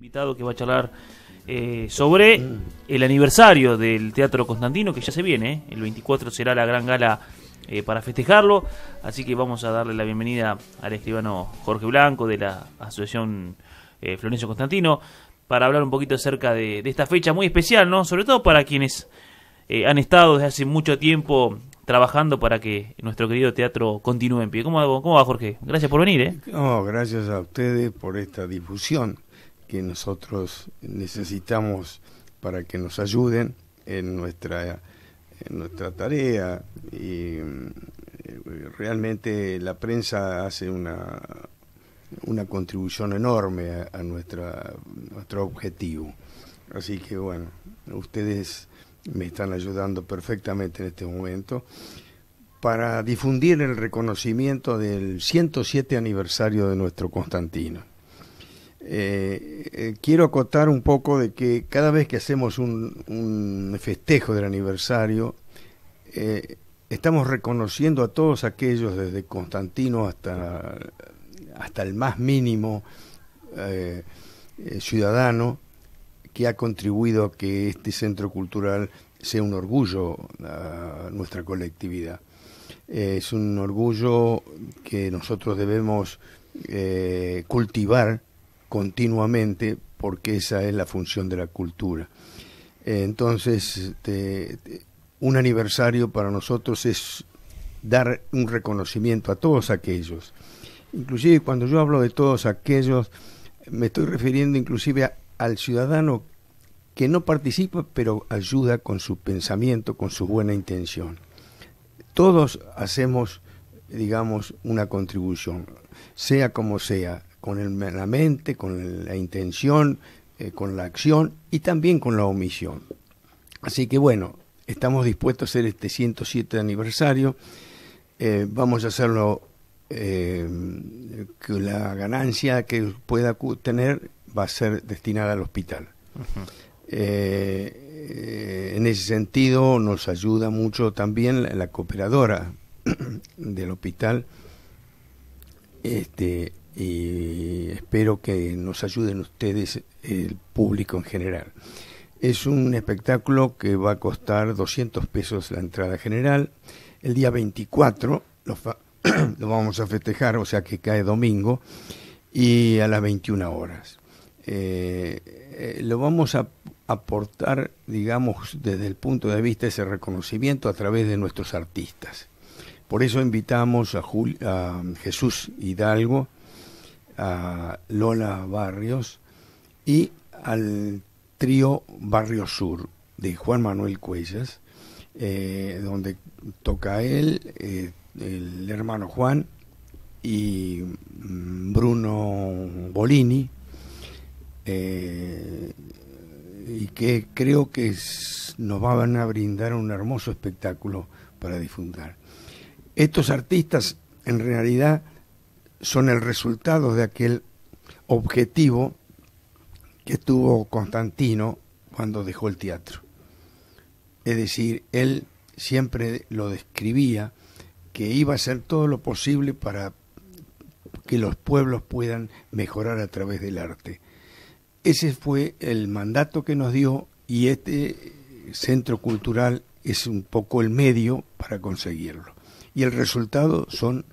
invitado que va a charlar eh, sobre el aniversario del Teatro Constantino, que ya se viene, ¿eh? el 24 será la gran gala eh, para festejarlo, así que vamos a darle la bienvenida al escribano Jorge Blanco de la Asociación Florencio Constantino, para hablar un poquito acerca de, esta fecha muy especial, ¿no? Sobre todo para quienes han estado desde hace mucho tiempo trabajando para que nuestro querido teatro continúe en pie. ¿Cómo, cómo va, Jorge? Gracias por venir, oh, gracias a ustedes por esta difusión que nosotros necesitamos para que nos ayuden en nuestra, en nuestra tarea. Y eh, realmente la prensa hace una, una contribución enorme a, a nuestro objetivo. Así que bueno, ustedes me están ayudando perfectamente en este momento para difundir el reconocimiento del 107 aniversario de nuestro Constantino. Eh, eh, quiero acotar un poco de que cada vez que hacemos un, festejo del aniversario, eh, estamos reconociendo a todos aquellos, desde Constantino hasta, hasta el más mínimo ciudadano, que ha contribuido a que este centro cultural sea un orgullo a nuestra colectividad. es un orgullo que nosotros debemos cultivar continuamente porque esa es la función de la cultura. Eh, entonces, este, un aniversario para nosotros es dar un reconocimiento a todos aquellos. Inclusive cuando yo hablo de todos aquellos, me estoy refiriendo inclusive al ciudadano que no participa, pero ayuda con su pensamiento, con su buena intención. Todos hacemos, digamos, una contribución, sea como sea, con la mente, con la intención, eh, con la acción y también con la omisión. Así que bueno, estamos dispuestos a hacer este 107 aniversario. Eh, vamos a hacerlo eh, que la ganancia que pueda tener va a ser destinada al hospital. en ese sentido nos ayuda mucho también la, la cooperadora del hospital este, y eh, espero que nos ayuden ustedes, el público en general. Es un espectáculo que va a costar 200 pesos la entrada general. El día 24 lo, vamos a festejar, o sea que cae domingo, y a las 21 horas. Eh, eh, lo vamos a aportar, digamos, desde el punto de vista de ese reconocimiento a través de nuestros artistas. Por eso invitamos a Jesús Hidalgo, a Lola Barrios y al trío Barrio Sur de Juan Manuel Cuellas, eh, donde toca él, eh, el hermano Juan y mm, Bruno Bolini, eh, y que creo que nos van a brindar un hermoso espectáculo para difundir. Estos artistas en realidad son el resultado de aquel objetivo que tuvo Constantino cuando dejó el teatro. Es decir, él siempre lo describía que iba a hacer todo lo posible para que los pueblos puedan mejorar a través del arte. Ese fue el mandato que nos dio y este centro cultural es un poco el medio para conseguirlo. Y el resultado son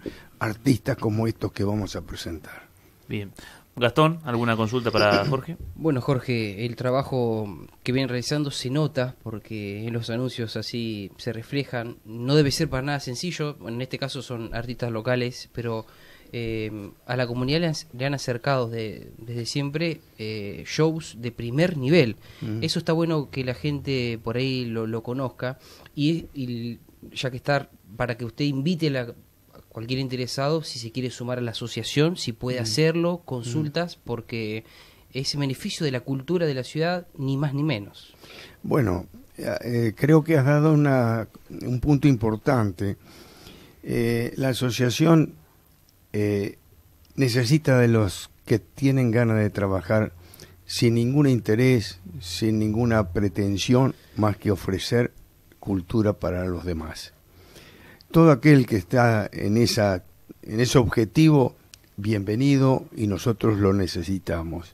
artistas como estos que vamos a presentar. Bien. Gastón, ¿alguna consulta para Jorge? Bueno, Jorge, el trabajo que vienen realizando se nota porque en los anuncios así se reflejan. No debe ser para nada sencillo, en este caso son artistas locales, pero eh, a la comunidad le han, acercado desde siempre eh, shows de primer nivel. Eso está bueno que la gente por ahí lo, conozca y, ya que estar para que usted invite a la cualquier interesado, si se quiere sumar a la asociación, si puede hacerlo, consultas, porque es beneficio de la cultura de la ciudad, ni más ni menos. Bueno, eh, eh, creo que has dado un punto importante. Eh, la asociación necesita de los que tienen ganas de trabajar sin ningún interés, sin ninguna pretensión, más que ofrecer cultura para los demás todo aquel que está en, ese objetivo, bienvenido y nosotros lo necesitamos.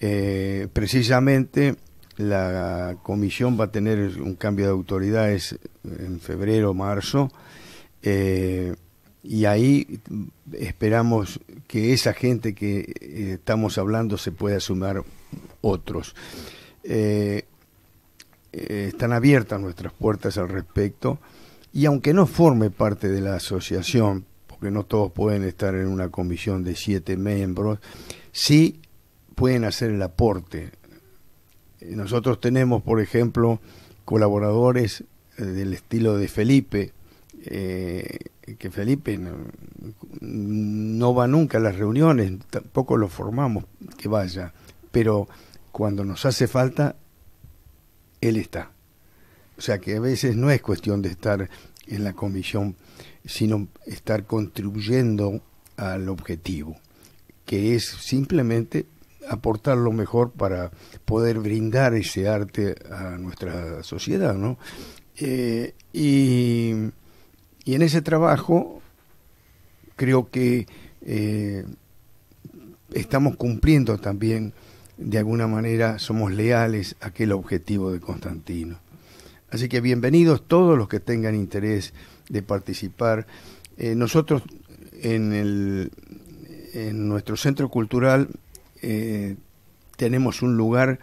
Eh, precisamente la comisión va a tener un cambio de autoridades en febrero, marzo, eh, y ahí esperamos que esa gente que eh, estamos hablando se pueda sumar otros. están abiertas nuestras puertas al respecto y aunque no forme parte de la asociación, porque no todos pueden estar en una comisión de siete miembros, sí pueden hacer el aporte. Eh, nosotros tenemos, por ejemplo, colaboradores eh, del estilo de Felipe, eh, que Felipe no, no, va nunca a las reuniones, tampoco lo formamos que vaya, pero cuando nos hace falta, él está. O sea que a veces no es cuestión de estar en la comisión, sino estar contribuyendo al objetivo, que es simplemente aportar lo mejor para poder brindar ese arte a nuestra sociedad, ¿no? Eh, y, en ese trabajo creo que eh, estamos cumpliendo también, de alguna manera somos leales a aquel objetivo de Constantino. Así que bienvenidos todos los que tengan interés de participar. Eh, nosotros en, nuestro centro cultural eh, tenemos un lugar,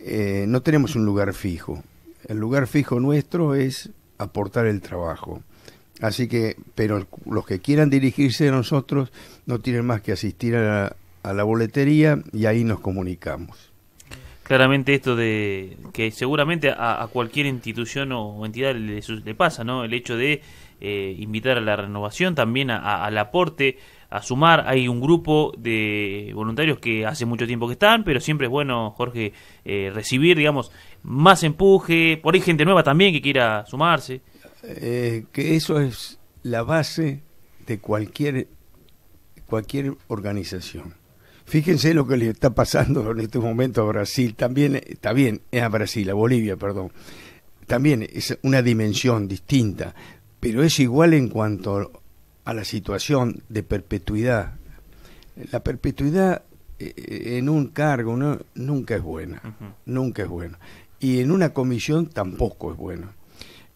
eh, no tenemos un lugar fijo. El lugar fijo nuestro es aportar el trabajo. Así que, pero los que quieran dirigirse a nosotros no tienen más que asistir a la boletería y ahí nos comunicamos. Claramente esto de que seguramente a, cualquier institución o, entidad le, pasa, ¿no? El hecho de eh, invitar a la renovación, también a, al aporte, a sumar. Hay un grupo de voluntarios que hace mucho tiempo que están, pero siempre es bueno, Jorge, eh, recibir, digamos, más empuje. Por ahí gente nueva también que quiera sumarse. Eh, que eso es la base de cualquier, cualquier organización Fíjense lo que le está pasando en este momento a Brasil, también, está bien, a Brasil, a Bolivia, perdón. También es una dimensión distinta, pero es igual en cuanto a la situación de perpetuidad. La perpetuidad eh, eh, en un cargo nunca es buena, nunca es buena. Y en una comisión tampoco es buena.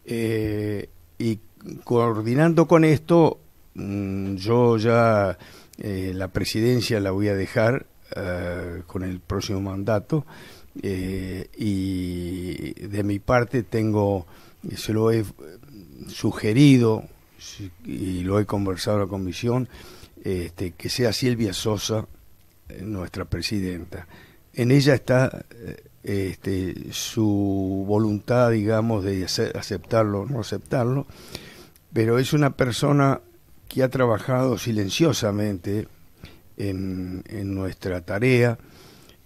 Eh, y coordinando con esto, mm, yo ya eh, la presidencia la voy a dejar eh, con el próximo mandato eh, y de mi parte tengo, se lo he sugerido y lo he conversado a la comisión, este, que sea Silvia Sosa nuestra presidenta. En ella está este, su voluntad, digamos, de aceptarlo o no aceptarlo, pero es una persona que ha trabajado silenciosamente en, nuestra tarea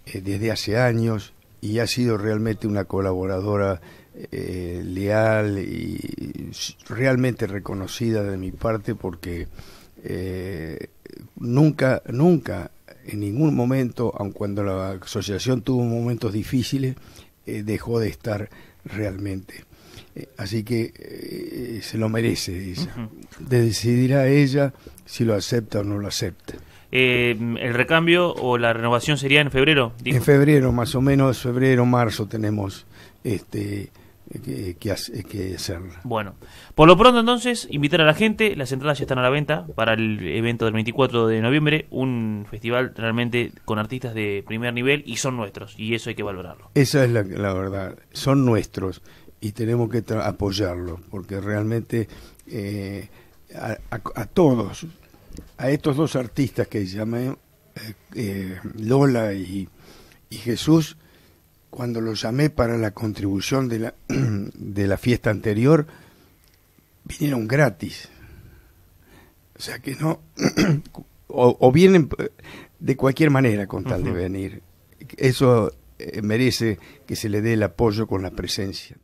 eh, desde hace años y ha sido realmente una colaboradora eh, leal y realmente reconocida de mi parte porque eh, nunca, nunca, en ningún momento, aun cuando la asociación tuvo momentos difíciles, dejó de estar realmente. Eh, así que eh, se lo merece ella. decidirá ella si lo acepta o no lo acepta. Eh, ¿El recambio o la renovación sería en febrero? En febrero, más o menos, febrero, marzo tenemos este que, que, que Bueno, por lo pronto entonces, invitar a la gente, las entradas ya están a la venta para el evento del 24 de noviembre, un festival realmente con artistas de primer nivel y son nuestros, y eso hay que valorarlo. Esa es la verdad, son nuestros y tenemos que apoyarlo, porque realmente eh, a, todos, a estos dos artistas que llamé, eh, eh, Lola y, Jesús, cuando los llamé para la contribución de la, de la fiesta anterior, vinieron gratis. O sea que no, o, vienen de cualquier manera con tal de venir. Eso merece que se le dé el apoyo con la presencia.